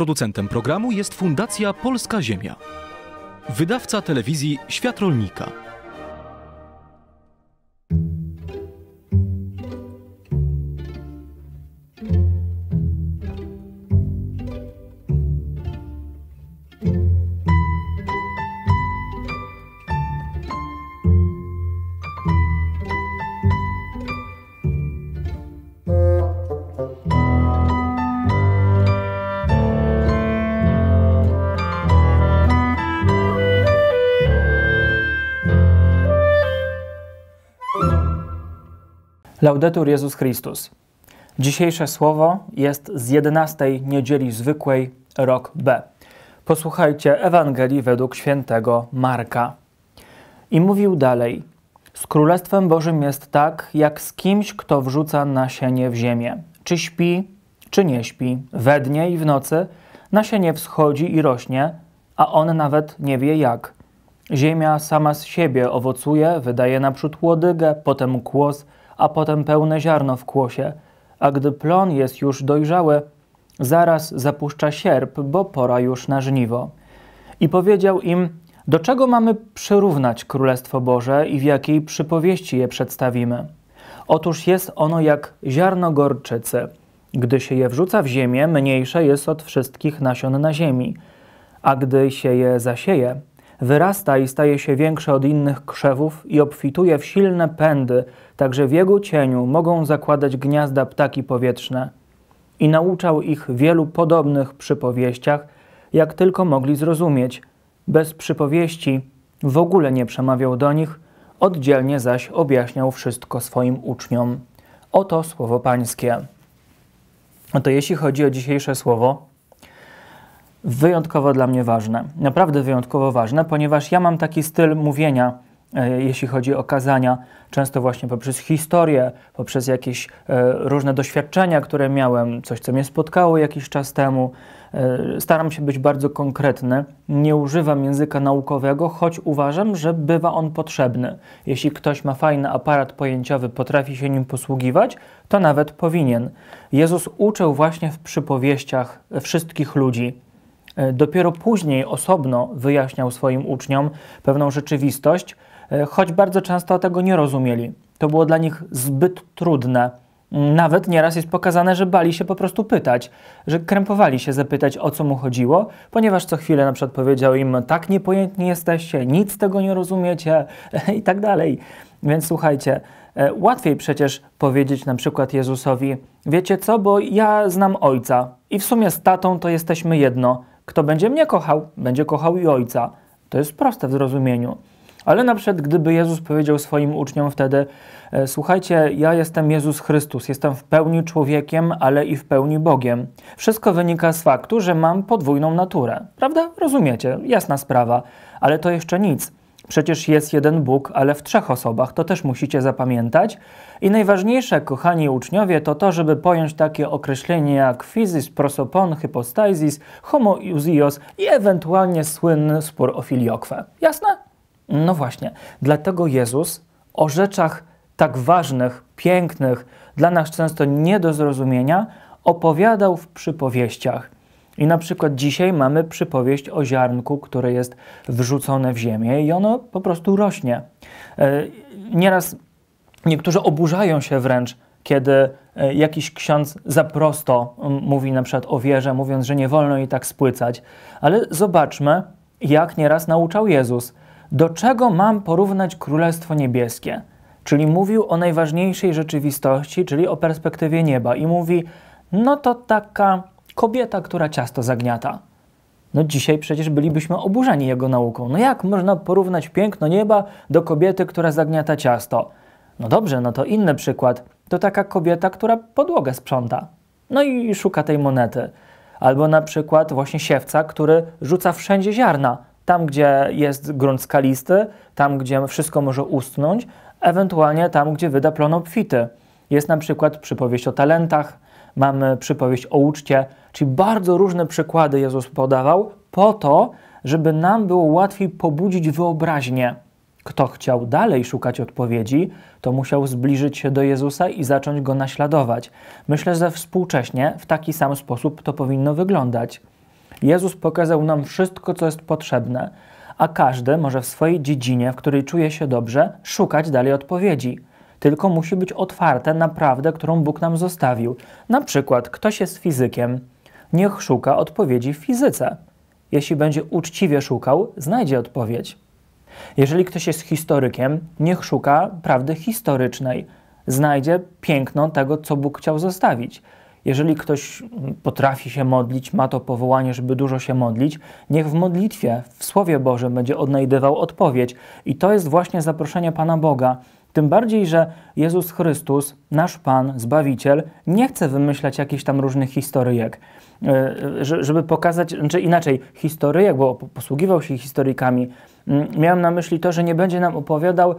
Producentem programu jest Fundacja Polska Ziemia. Wydawca telewizji Świat Rolnika. Laudetur Jezus Chrystus. Dzisiejsze słowo jest z 11 niedzieli zwykłej, rok B. Posłuchajcie Ewangelii według świętego Marka. I mówił dalej: Z królestwem Bożym jest tak, jak z kimś, kto wrzuca nasienie w ziemię. Czy śpi, czy nie śpi, we dnie i w nocy nasienie wschodzi i rośnie, a on nawet nie wie jak. Ziemia sama z siebie owocuje, wydaje naprzód łodygę, potem kłos a potem pełne ziarno w kłosie, a gdy plon jest już dojrzały, zaraz zapuszcza sierp, bo pora już na żniwo. I powiedział im, do czego mamy przyrównać Królestwo Boże i w jakiej przypowieści je przedstawimy? Otóż jest ono jak ziarno gorczycy. Gdy się je wrzuca w ziemię, mniejsze jest od wszystkich nasion na ziemi, a gdy się je zasieje, Wyrasta i staje się większe od innych krzewów i obfituje w silne pędy, także w jego cieniu mogą zakładać gniazda ptaki powietrzne. I nauczał ich wielu podobnych przypowieściach, jak tylko mogli zrozumieć. Bez przypowieści w ogóle nie przemawiał do nich, oddzielnie zaś objaśniał wszystko swoim uczniom. Oto słowo pańskie. A to jeśli chodzi o dzisiejsze słowo, wyjątkowo dla mnie ważne. Naprawdę wyjątkowo ważne, ponieważ ja mam taki styl mówienia, e, jeśli chodzi o kazania, często właśnie poprzez historię, poprzez jakieś e, różne doświadczenia, które miałem, coś, co mnie spotkało jakiś czas temu. E, staram się być bardzo konkretny, nie używam języka naukowego, choć uważam, że bywa on potrzebny. Jeśli ktoś ma fajny aparat pojęciowy, potrafi się nim posługiwać, to nawet powinien. Jezus uczył właśnie w przypowieściach wszystkich ludzi E, dopiero później osobno wyjaśniał swoim uczniom pewną rzeczywistość, e, choć bardzo często tego nie rozumieli. To było dla nich zbyt trudne. Nawet nieraz jest pokazane, że bali się po prostu pytać, że krępowali się zapytać o co mu chodziło, ponieważ co chwilę na przykład powiedział im tak niepojętni jesteście, nic tego nie rozumiecie i tak dalej. Więc słuchajcie, e, łatwiej przecież powiedzieć na przykład Jezusowi: Wiecie co, bo ja znam Ojca i w sumie z tatą to jesteśmy jedno. Kto będzie mnie kochał, będzie kochał i Ojca. To jest proste w zrozumieniu. Ale na przykład, gdyby Jezus powiedział swoim uczniom wtedy: e, Słuchajcie, ja jestem Jezus Chrystus, jestem w pełni człowiekiem, ale i w pełni Bogiem. Wszystko wynika z faktu, że mam podwójną naturę. Prawda? Rozumiecie, jasna sprawa, ale to jeszcze nic. Przecież jest jeden Bóg, ale w trzech osobach, to też musicie zapamiętać. I najważniejsze, kochani uczniowie, to to, żeby pojąć takie określenia jak physis, prosopon, hypostasis, homoousios i ewentualnie słynny spór o filiokwę. Jasne? No właśnie. Dlatego Jezus o rzeczach tak ważnych, pięknych, dla nas często nie do zrozumienia, opowiadał w przypowieściach – i na przykład dzisiaj mamy przypowieść o ziarnku, które jest wrzucone w ziemię i ono po prostu rośnie. E, nieraz niektórzy oburzają się wręcz, kiedy e, jakiś ksiądz za prosto mówi na przykład o wierze, mówiąc, że nie wolno jej tak spłycać. Ale zobaczmy, jak nieraz nauczał Jezus. Do czego mam porównać Królestwo Niebieskie? Czyli mówił o najważniejszej rzeczywistości, czyli o perspektywie nieba i mówi, no to taka kobieta, która ciasto zagniata. No dzisiaj przecież bylibyśmy oburzeni jego nauką. No jak można porównać piękno nieba do kobiety, która zagniata ciasto? No dobrze, no to inny przykład. To taka kobieta, która podłogę sprząta. No i szuka tej monety. Albo na przykład właśnie siewca, który rzuca wszędzie ziarna. Tam, gdzie jest grunt skalisty, tam, gdzie wszystko może ustnąć, ewentualnie tam, gdzie wyda plon obfity. Jest na przykład przypowieść o talentach, mamy przypowieść o uczcie, czyli bardzo różne przykłady Jezus podawał po to, żeby nam było łatwiej pobudzić wyobraźnię. Kto chciał dalej szukać odpowiedzi, to musiał zbliżyć się do Jezusa i zacząć go naśladować. Myślę, że współcześnie w taki sam sposób to powinno wyglądać. Jezus pokazał nam wszystko, co jest potrzebne, a każdy może w swojej dziedzinie, w której czuje się dobrze, szukać dalej odpowiedzi tylko musi być otwarta na prawdę, którą Bóg nam zostawił. Na przykład, ktoś jest fizykiem, niech szuka odpowiedzi w fizyce. Jeśli będzie uczciwie szukał, znajdzie odpowiedź. Jeżeli ktoś jest historykiem, niech szuka prawdy historycznej. Znajdzie piękno tego, co Bóg chciał zostawić. Jeżeli ktoś potrafi się modlić, ma to powołanie, żeby dużo się modlić, niech w modlitwie, w Słowie Bożym będzie odnajdywał odpowiedź. I to jest właśnie zaproszenie Pana Boga, tym bardziej, że Jezus Chrystus, nasz Pan, Zbawiciel, nie chce wymyślać jakichś tam różnych historyjek, e, żeby pokazać, znaczy inaczej, historyjek, bo posługiwał się historykami. Mm, miałem na myśli to, że nie będzie nam opowiadał e,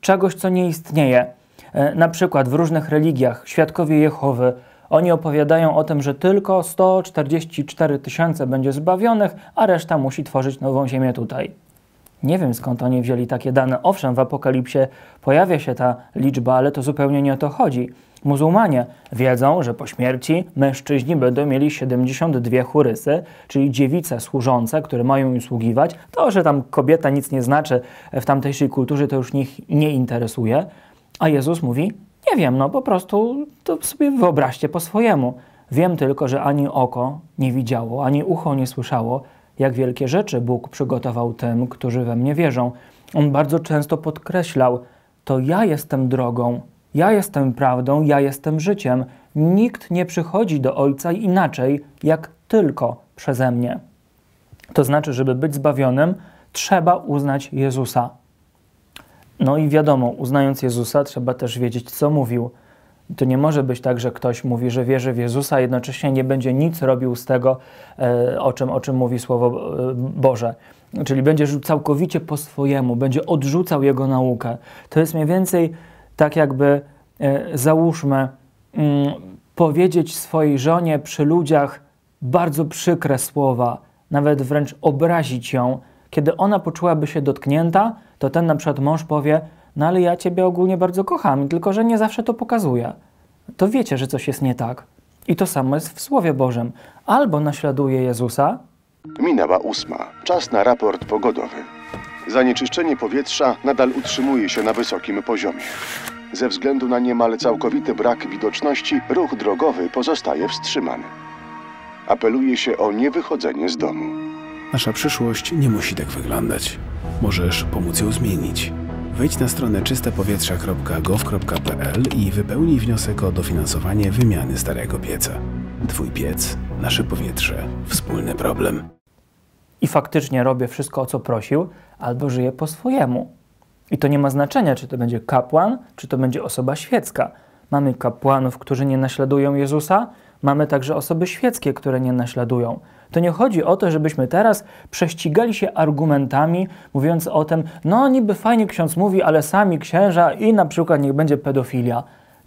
czegoś, co nie istnieje. E, na przykład w różnych religiach, świadkowie Jehowy, oni opowiadają o tym, że tylko 144 tysiące będzie zbawionych, a reszta musi tworzyć nową ziemię tutaj. Nie wiem skąd oni wzięli takie dane. Owszem, w Apokalipsie pojawia się ta liczba, ale to zupełnie nie o to chodzi. Muzułmanie wiedzą, że po śmierci mężczyźni będą mieli 72 churysy, czyli dziewice służące, które mają im sługiwać. To, że tam kobieta nic nie znaczy w tamtejszej kulturze, to już nich nie interesuje. A Jezus mówi: Nie wiem, no po prostu to sobie wyobraźcie po swojemu. Wiem tylko, że ani oko nie widziało, ani ucho nie słyszało, jak wielkie rzeczy Bóg przygotował tym, którzy we mnie wierzą. On bardzo często podkreślał: To ja jestem drogą, ja jestem prawdą, ja jestem życiem. Nikt nie przychodzi do Ojca inaczej, jak tylko przeze mnie. To znaczy, żeby być zbawionym, trzeba uznać Jezusa. No i wiadomo, uznając Jezusa, trzeba też wiedzieć, co mówił. To nie może być tak, że ktoś mówi, że wierzy w Jezusa, a jednocześnie nie będzie nic robił z tego, e, o czym, o czym mówi Słowo e, Boże. Czyli będzie żył całkowicie po swojemu, będzie odrzucał jego naukę. To jest mniej więcej tak, jakby e, załóżmy, mm, powiedzieć swojej żonie przy ludziach bardzo przykre słowa, nawet wręcz obrazić ją. Kiedy ona poczułaby się dotknięta, to ten na przykład mąż powie: no ale ja Ciebie ogólnie bardzo kocham, tylko że nie zawsze to pokazuję. To wiecie, że coś jest nie tak. I to samo jest w Słowie Bożym. Albo naśladuje Jezusa. Minęła ósma. Czas na raport pogodowy. Zanieczyszczenie powietrza nadal utrzymuje się na wysokim poziomie. Ze względu na niemal całkowity brak widoczności, ruch drogowy pozostaje wstrzymany. Apeluje się o niewychodzenie z domu. Nasza przyszłość nie musi tak wyglądać. Możesz pomóc ją zmienić. Wejdź na stronę czystepowietrza.gov.pl i wypełnij wniosek o dofinansowanie wymiany starego pieca. Twój piec, nasze powietrze, wspólny problem. I faktycznie robię wszystko, o co prosił, albo żyję po swojemu. I to nie ma znaczenia, czy to będzie kapłan, czy to będzie osoba świecka. Mamy kapłanów, którzy nie naśladują Jezusa, mamy także osoby świeckie, które nie naśladują. To nie chodzi o to, żebyśmy teraz prześcigali się argumentami, mówiąc o tym, no niby fajnie ksiądz mówi, ale sami księża i na przykład niech będzie pedofilia.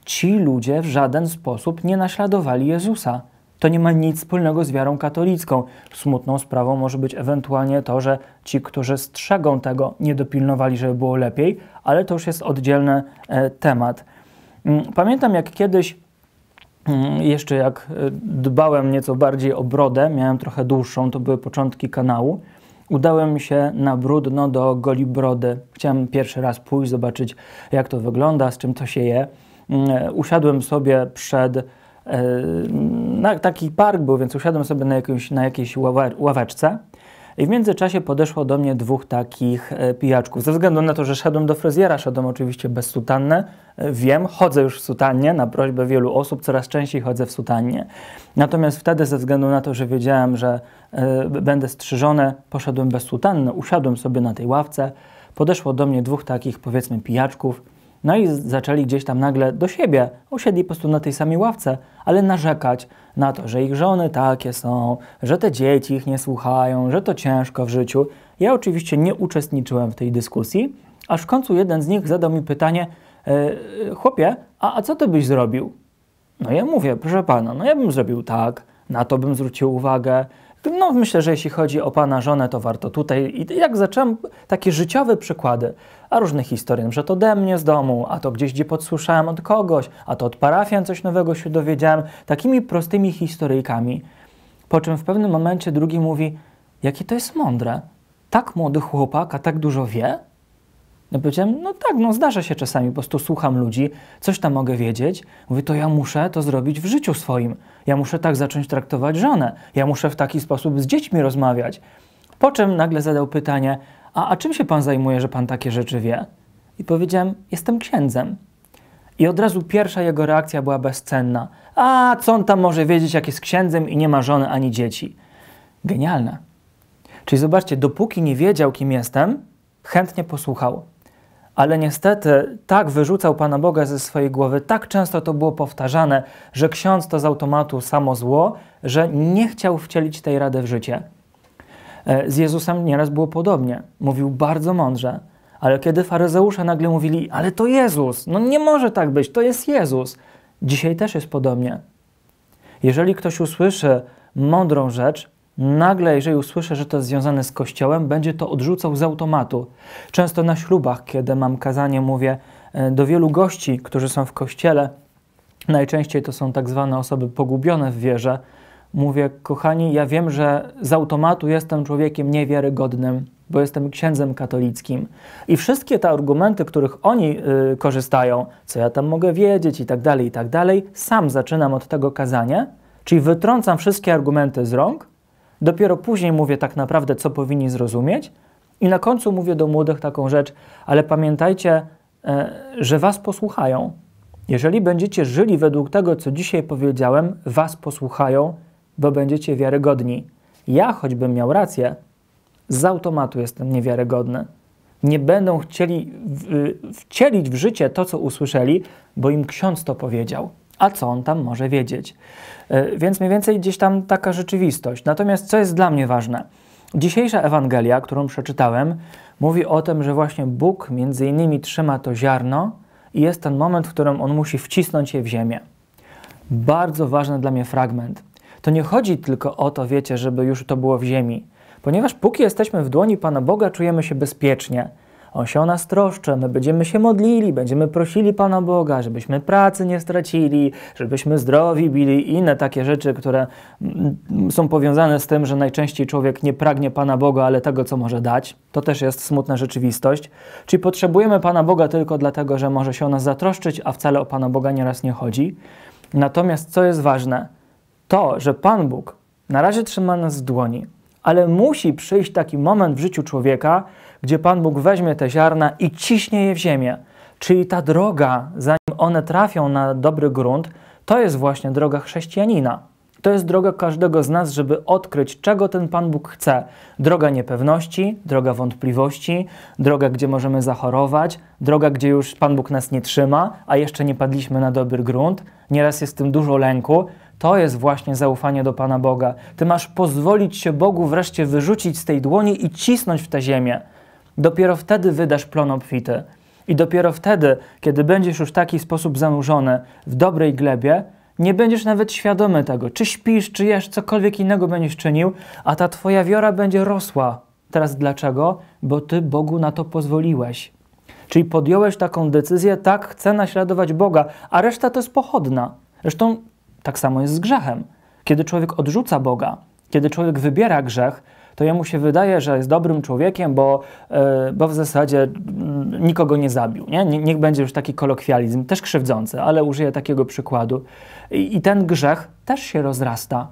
Ci ludzie w żaden sposób nie naśladowali Jezusa. To nie ma nic wspólnego z wiarą katolicką. Smutną sprawą może być ewentualnie to, że ci, którzy strzegą tego, nie dopilnowali, żeby było lepiej, ale to już jest oddzielny e, temat. Mm, pamiętam, jak kiedyś Mm, jeszcze jak e, dbałem nieco bardziej o brodę, miałem trochę dłuższą, to były początki kanału, udałem się na brudno do Goli Brody. Chciałem pierwszy raz pójść, zobaczyć jak to wygląda, z czym to się je. Mm, e, usiadłem sobie przed... E, na, taki park był, więc usiadłem sobie na, jakimś, na jakiejś ławeczce. I w międzyczasie podeszło do mnie dwóch takich e, pijaczków. Ze względu na to, że szedłem do fryzjera, szedłem oczywiście bez sutanny. E, wiem, chodzę już w sutannie, na prośbę wielu osób coraz częściej chodzę w sutannie. Natomiast wtedy ze względu na to, że wiedziałem, że e, będę strzyżony, poszedłem bez sutanny, usiadłem sobie na tej ławce. Podeszło do mnie dwóch takich, powiedzmy, pijaczków no i zaczęli gdzieś tam nagle do siebie, usiedli po prostu na tej samej ławce, ale narzekać na to, że ich żony takie są, że te dzieci ich nie słuchają, że to ciężko w życiu. Ja oczywiście nie uczestniczyłem w tej dyskusji, aż w końcu jeden z nich zadał mi pytanie, e, chłopie, a, a co ty byś zrobił? No ja mówię, proszę pana, no ja bym zrobił tak, na to bym zwrócił uwagę, no, myślę, że jeśli chodzi o pana żonę, to warto tutaj. I jak zacząłem takie życiowe przykłady, a różne historie, że to ode mnie z domu, a to gdzieś gdzie podsłyszałem od kogoś, a to od parafian coś nowego się dowiedziałem, takimi prostymi historyjkami. Po czym w pewnym momencie drugi mówi: Jakie to jest mądre. Tak młody chłopak, a tak dużo wie? No powiedziałem, no tak, no zdarza się czasami, po prostu słucham ludzi, coś tam mogę wiedzieć. Mówię, to ja muszę to zrobić w życiu swoim. Ja muszę tak zacząć traktować żonę. Ja muszę w taki sposób z dziećmi rozmawiać. Po czym nagle zadał pytanie, a, a czym się pan zajmuje, że pan takie rzeczy wie? I powiedziałem, jestem księdzem. I od razu pierwsza jego reakcja była bezcenna. A co on tam może wiedzieć, jak jest księdzem i nie ma żony ani dzieci? Genialne. Czyli zobaczcie, dopóki nie wiedział, kim jestem, chętnie posłuchał. Ale niestety tak wyrzucał Pana Boga ze swojej głowy, tak często to było powtarzane, że ksiądz to z automatu samo zło, że nie chciał wcielić tej rady w życie. E, z Jezusem nieraz było podobnie. Mówił bardzo mądrze, ale kiedy faryzeusze nagle mówili, ale to Jezus, no nie może tak być, to jest Jezus. Dzisiaj też jest podobnie. Jeżeli ktoś usłyszy mądrą rzecz, Nagle, jeżeli usłyszę, że to jest związane z kościołem, będzie to odrzucał z automatu. Często na ślubach, kiedy mam kazanie, mówię e, do wielu gości, którzy są w kościele, najczęściej to są tak zwane osoby pogubione w wierze. Mówię, kochani, ja wiem, że z automatu jestem człowiekiem niewiarygodnym, bo jestem księdzem katolickim. I wszystkie te argumenty, których oni y, korzystają, co ja tam mogę wiedzieć i tak dalej, i tak dalej, sam zaczynam od tego kazania, czyli wytrącam wszystkie argumenty z rąk Dopiero później mówię tak naprawdę, co powinni zrozumieć. I na końcu mówię do młodych taką rzecz, ale pamiętajcie, e, że was posłuchają. Jeżeli będziecie żyli według tego, co dzisiaj powiedziałem, was posłuchają, bo będziecie wiarygodni. Ja, choćbym miał rację, z automatu jestem niewiarygodny. Nie będą chcieli w, w, wcielić w życie to, co usłyszeli, bo im ksiądz to powiedział a co on tam może wiedzieć. E, więc mniej więcej gdzieś tam taka rzeczywistość. Natomiast co jest dla mnie ważne? Dzisiejsza Ewangelia, którą przeczytałem, mówi o tym, że właśnie Bóg między innymi trzyma to ziarno i jest ten moment, w którym on musi wcisnąć je w ziemię. Bardzo ważny dla mnie fragment. To nie chodzi tylko o to, wiecie, żeby już to było w ziemi, ponieważ póki jesteśmy w dłoni Pana Boga, czujemy się bezpiecznie. On się o nas troszczy, my będziemy się modlili, będziemy prosili Pana Boga, żebyśmy pracy nie stracili, żebyśmy zdrowi bili, inne takie rzeczy, które mm, są powiązane z tym, że najczęściej człowiek nie pragnie Pana Boga, ale tego, co może dać. To też jest smutna rzeczywistość. Czyli potrzebujemy Pana Boga tylko dlatego, że może się o nas zatroszczyć, a wcale o Pana Boga nieraz nie chodzi. Natomiast co jest ważne, to, że Pan Bóg na razie trzyma nas w dłoni, ale musi przyjść taki moment w życiu człowieka, gdzie Pan Bóg weźmie te ziarna i ciśnie je w ziemię. Czyli ta droga, zanim one trafią na dobry grunt, to jest właśnie droga chrześcijanina. To jest droga każdego z nas, żeby odkryć, czego ten Pan Bóg chce. Droga niepewności, droga wątpliwości, droga, gdzie możemy zachorować, droga, gdzie już Pan Bóg nas nie trzyma, a jeszcze nie padliśmy na dobry grunt. Nieraz jest w tym dużo lęku. To jest właśnie zaufanie do Pana Boga. Ty masz pozwolić się Bogu wreszcie wyrzucić z tej dłoni i cisnąć w tę ziemię. Dopiero wtedy wydasz plon obfity. I dopiero wtedy, kiedy będziesz już w taki sposób zanurzony w dobrej glebie, nie będziesz nawet świadomy tego, czy śpisz, czy jesz, cokolwiek innego będziesz czynił, a ta twoja wiara będzie rosła. Teraz dlaczego? Bo ty Bogu na to pozwoliłeś. Czyli podjąłeś taką decyzję, tak, chcę naśladować Boga, a reszta to jest pochodna. Zresztą tak samo jest z grzechem. Kiedy człowiek odrzuca Boga, kiedy człowiek wybiera grzech, to jemu się wydaje, że jest dobrym człowiekiem, bo, e, bo w zasadzie mm, nikogo nie zabił. Nie? Niech będzie już taki kolokwializm, też krzywdzący, ale użyję takiego przykładu. I, i ten grzech też się rozrasta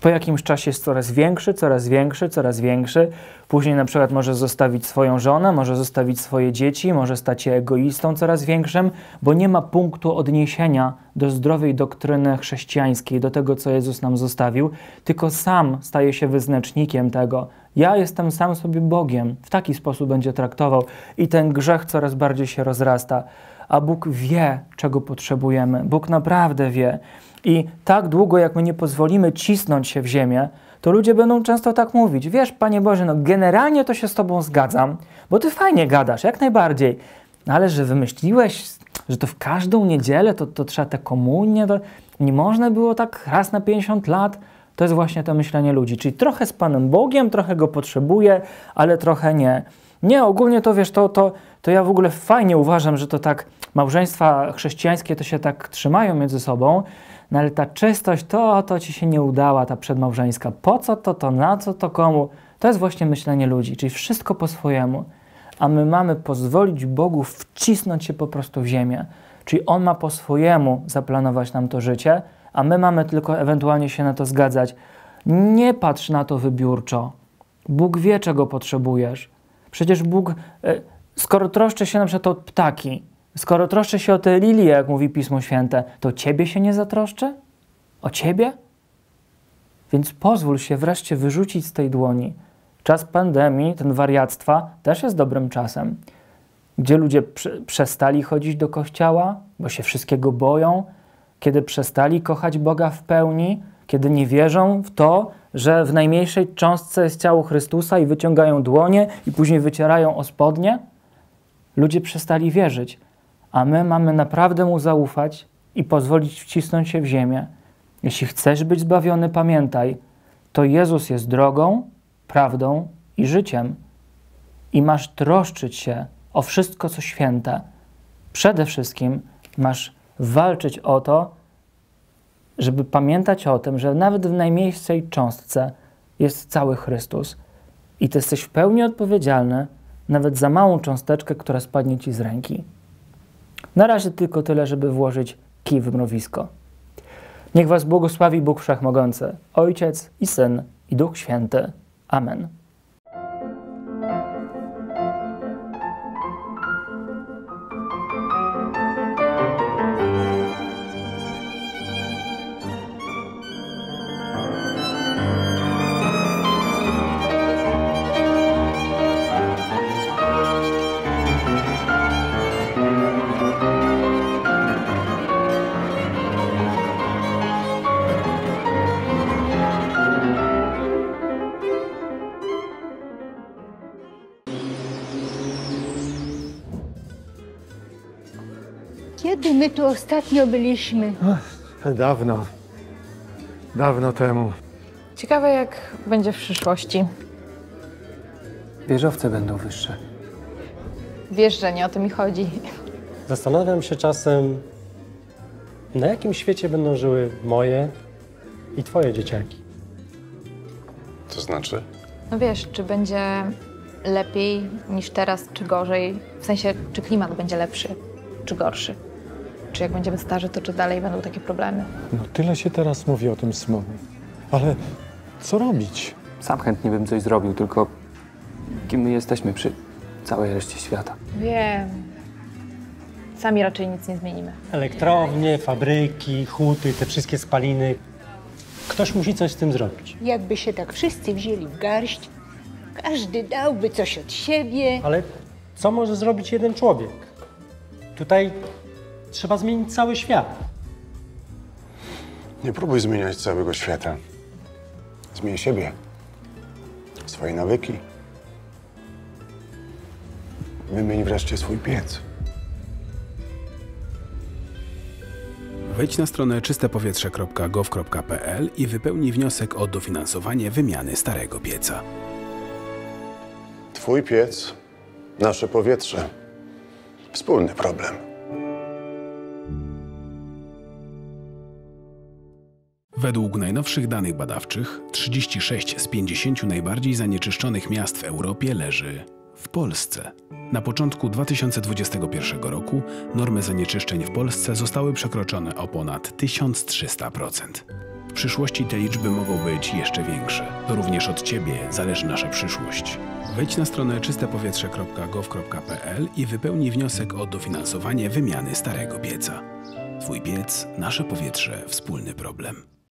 po jakimś czasie jest coraz większy, coraz większy, coraz większy. Później na przykład może zostawić swoją żonę, może zostawić swoje dzieci, może stać się egoistą coraz większym, bo nie ma punktu odniesienia do zdrowej doktryny chrześcijańskiej, do tego, co Jezus nam zostawił, tylko sam staje się wyznacznikiem tego. Ja jestem sam sobie Bogiem. W taki sposób będzie traktował i ten grzech coraz bardziej się rozrasta a Bóg wie, czego potrzebujemy. Bóg naprawdę wie. I tak długo, jak my nie pozwolimy cisnąć się w ziemię, to ludzie będą często tak mówić: Wiesz, Panie Boże, no generalnie to się z Tobą zgadzam, bo Ty fajnie gadasz, jak najbardziej. No ale że wymyśliłeś, że to w każdą niedzielę to, to trzeba te komunie, to nie można było tak raz na 50 lat. To jest właśnie to myślenie ludzi. Czyli trochę z Panem Bogiem, trochę go potrzebuję, ale trochę nie. Nie, ogólnie to wiesz, to, to, to ja w ogóle fajnie uważam, że to tak małżeństwa chrześcijańskie to się tak trzymają między sobą, no ale ta czystość, to, to ci się nie udała, ta przedmałżeńska. Po co to, to na co, to komu? To jest właśnie myślenie ludzi, czyli wszystko po swojemu. A my mamy pozwolić Bogu wcisnąć się po prostu w ziemię. Czyli On ma po swojemu zaplanować nam to życie, a my mamy tylko ewentualnie się na to zgadzać. Nie patrz na to wybiórczo. Bóg wie, czego potrzebujesz. Przecież Bóg, e, skoro troszczy się na przykład o ptaki, Skoro troszczę się o te lilie, jak mówi Pismo Święte, to ciebie się nie zatroszczę? O ciebie? Więc pozwól się wreszcie wyrzucić z tej dłoni. Czas pandemii, ten wariactwa, też jest dobrym czasem, gdzie ludzie przestali chodzić do kościoła, bo się wszystkiego boją, kiedy przestali kochać Boga w pełni, kiedy nie wierzą w to, że w najmniejszej cząstce jest ciało Chrystusa i wyciągają dłonie i później wycierają o spodnie. Ludzie przestali wierzyć a my mamy naprawdę Mu zaufać i pozwolić wcisnąć się w ziemię. Jeśli chcesz być zbawiony, pamiętaj, to Jezus jest drogą, prawdą i życiem. I masz troszczyć się o wszystko, co święte. Przede wszystkim masz walczyć o to, żeby pamiętać o tym, że nawet w najmniejszej cząstce jest cały Chrystus. I ty jesteś w pełni odpowiedzialny nawet za małą cząsteczkę, która spadnie ci z ręki. Na razie tylko tyle, żeby włożyć kij w mrowisko. Niech Was błogosławi Bóg Wszechmogący, Ojciec i Syn i Duch Święty. Amen. my tu ostatnio byliśmy? Ach, dawno. Dawno temu. Ciekawe, jak będzie w przyszłości. Wieżowce będą wyższe. Wiesz, że nie o to mi chodzi. Zastanawiam się czasem, na jakim świecie będą żyły moje i twoje dzieciaki. Co znaczy? No wiesz, czy będzie lepiej niż teraz, czy gorzej? W sensie, czy klimat będzie lepszy, czy gorszy? Czy jak będziemy starzy, to czy dalej będą takie problemy? No tyle się teraz mówi o tym smogu. Ale co robić? Sam chętnie bym coś zrobił, tylko kim my jesteśmy przy całej reszcie świata? Wiem. Sami raczej nic nie zmienimy. Elektrownie, fabryki, huty, te wszystkie spaliny. Ktoś musi coś z tym zrobić. Jakby się tak wszyscy wzięli w garść, każdy dałby coś od siebie. Ale co może zrobić jeden człowiek? Tutaj Trzeba zmienić cały świat. Nie próbuj zmieniać całego świata. Zmień siebie, swoje nawyki. Wymień wreszcie swój piec. Wejdź na stronę czystepowietrze.gov.pl i wypełnij wniosek o dofinansowanie wymiany starego pieca. Twój piec, nasze powietrze. Wspólny problem. Według najnowszych danych badawczych 36 z 50 najbardziej zanieczyszczonych miast w Europie leży w Polsce. Na początku 2021 roku normy zanieczyszczeń w Polsce zostały przekroczone o ponad 1300%. W przyszłości te liczby mogą być jeszcze większe. To również od Ciebie zależy nasza przyszłość. Wejdź na stronę czystepowietrze.gov.pl i wypełnij wniosek o dofinansowanie wymiany starego pieca. Twój piec, nasze powietrze, wspólny problem.